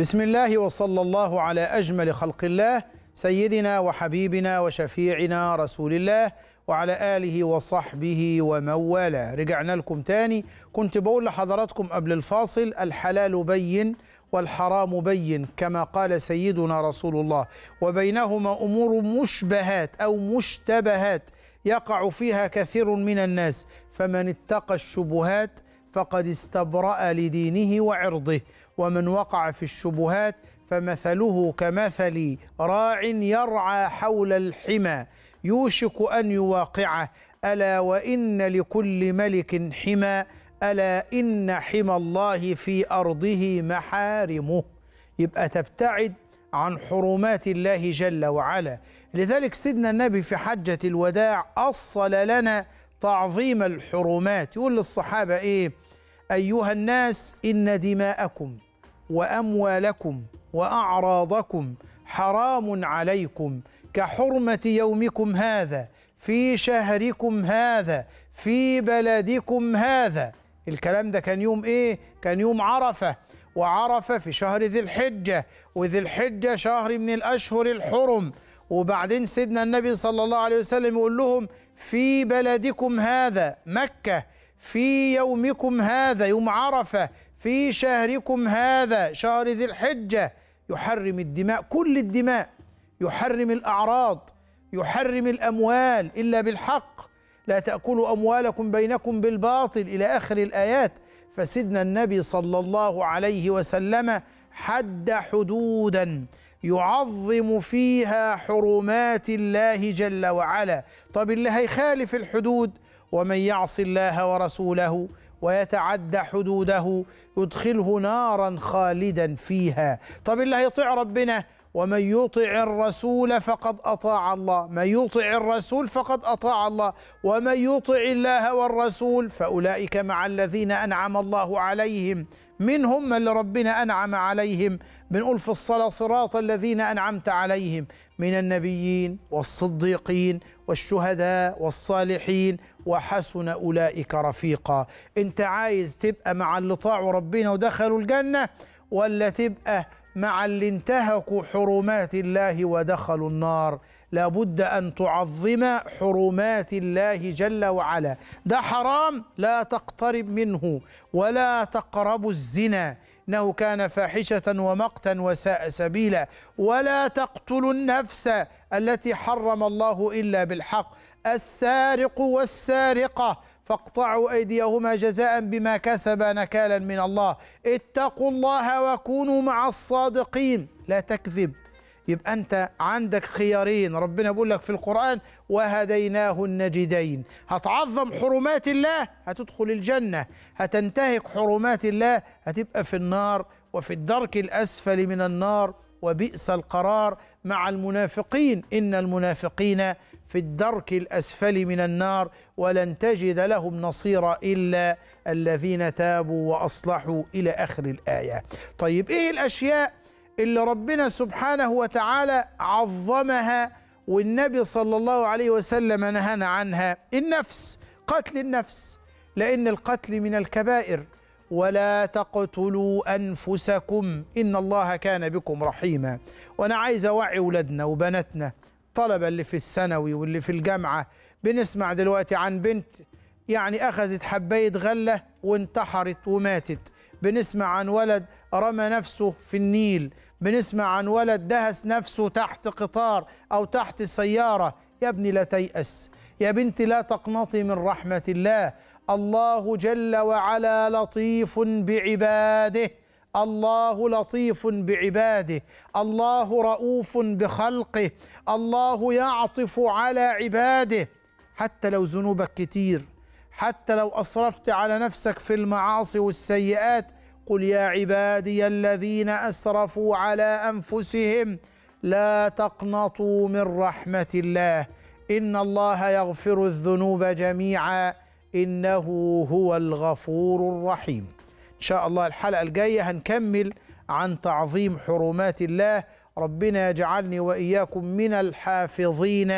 بسم الله وصلى الله على أجمل خلق الله سيدنا وحبيبنا وشفيعنا رسول الله وعلى آله وصحبه ومن والاه رجعنا لكم تاني كنت بقول لحضراتكم قبل الفاصل الحلال بين والحرام بين كما قال سيدنا رسول الله وبينهما أمور مشبهات أو مشتبهات يقع فيها كثير من الناس فمن اتقى الشبهات فقد استبرأ لدينه وعرضه ومن وقع في الشبهات فمثله كمثل راع يرعى حول الحمى يوشك ان يواقعه الا وان لكل ملك حمى الا ان حمى الله في ارضه محارمه يبقى تبتعد عن حرمات الله جل وعلا لذلك سيدنا النبي في حجه الوداع اصل لنا تعظيم الحرمات يقول للصحابه ايه ايها الناس ان دماءكم واموالكم واعراضكم حرام عليكم كحرمه يومكم هذا في شهركم هذا في بلدكم هذا الكلام ده كان يوم ايه كان يوم عرفه وعرفه في شهر ذي الحجه وذي الحجه شهر من الاشهر الحرم وبعدين سيدنا النبي صلى الله عليه وسلم يقول لهم في بلدكم هذا مكه في يومكم هذا يوم عرفه في شهركم هذا شهر ذي الحجة يحرم الدماء كل الدماء يحرم الأعراض يحرم الأموال إلا بالحق لا تأكلوا أموالكم بينكم بالباطل إلى آخر الآيات فسيدنا النبي صلى الله عليه وسلم حد حدودا يعظم فيها حرمات الله جل وعلا طب اللي هيخالف الحدود ومن يعص الله ورسوله ويتعدى حدوده يدخله نارا خالدا فيها طب اللي هيطيع ربنا ومن يطع الرسول فقد أطاع الله من يطع الرسول فقد أطاع الله ومن يطع الله والرسول فأولئك مع الذين أنعم الله عليهم منهم من لربنا أنعم عليهم بنقول في الصلاة صراط الذين أنعمت عليهم من النبيين والصديقين والشهداء والصالحين وحسن أولئك رفيقا أنت عايز تبقى مع اللي طاعوا ربنا ودخلوا الجنة ولا تبقى مع اللي انتهكوا حرمات الله ودخلوا النار لابد ان تعظم حرمات الله جل وعلا ده حرام لا تقترب منه ولا تقربوا الزنا انه كان فاحشه ومقتا وساء سبيلا ولا تقتلوا النفس التي حرم الله الا بالحق السارق والسارقه فاقطعوا أيديهما جزاء بما كسبا نكالا من الله اتقوا الله وكونوا مع الصادقين لا تكذب يبقى أنت عندك خيارين ربنا بيقول لك في القرآن وهديناه النجدين هتعظم حرمات الله هتدخل الجنة هتنتهك حرمات الله هتبقى في النار وفي الدرك الأسفل من النار وبئس القرار مع المنافقين ان المنافقين في الدرك الاسفل من النار ولن تجد لهم نصيرا الا الذين تابوا واصلحوا الى اخر الايه. طيب ايه الاشياء اللي ربنا سبحانه وتعالى عظمها والنبي صلى الله عليه وسلم نهانا عنها؟ النفس قتل النفس لان القتل من الكبائر ولا تقتلوا أنفسكم إن الله كان بكم رحيما وأنا عايز أوعي ولادنا وبناتنا الطلبة اللي في الثانوي واللي في الجامعة بنسمع دلوقتي عن بنت يعني أخذت حباية غلة وانتحرت وماتت بنسمع عن ولد رمى نفسه في النيل بنسمع عن ولد دهس نفسه تحت قطار أو تحت سيارة يا ابني لا تيأس يا بنتي لا تقنطي من رحمة الله الله جل وعلا لطيف بعباده الله لطيف بعباده الله رؤوف بخلقه الله يعطف على عباده حتى لو ذنوبك كتير حتى لو أصرفت على نفسك في المعاصي والسيئات قل يا عبادي الذين أسرفوا على أنفسهم لا تقنطوا من رحمة الله إن الله يغفر الذنوب جميعاً إنه هو الغفور الرحيم إن شاء الله الحلقة الجاية هنكمل عن تعظيم حرمات الله ربنا يجعلني وإياكم من الحافظين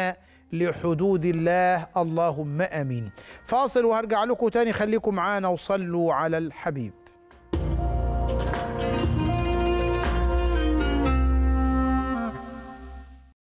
لحدود الله اللهم امين فاصل وهرجع لكم تاني خليكم معانا وصلوا على الحبيب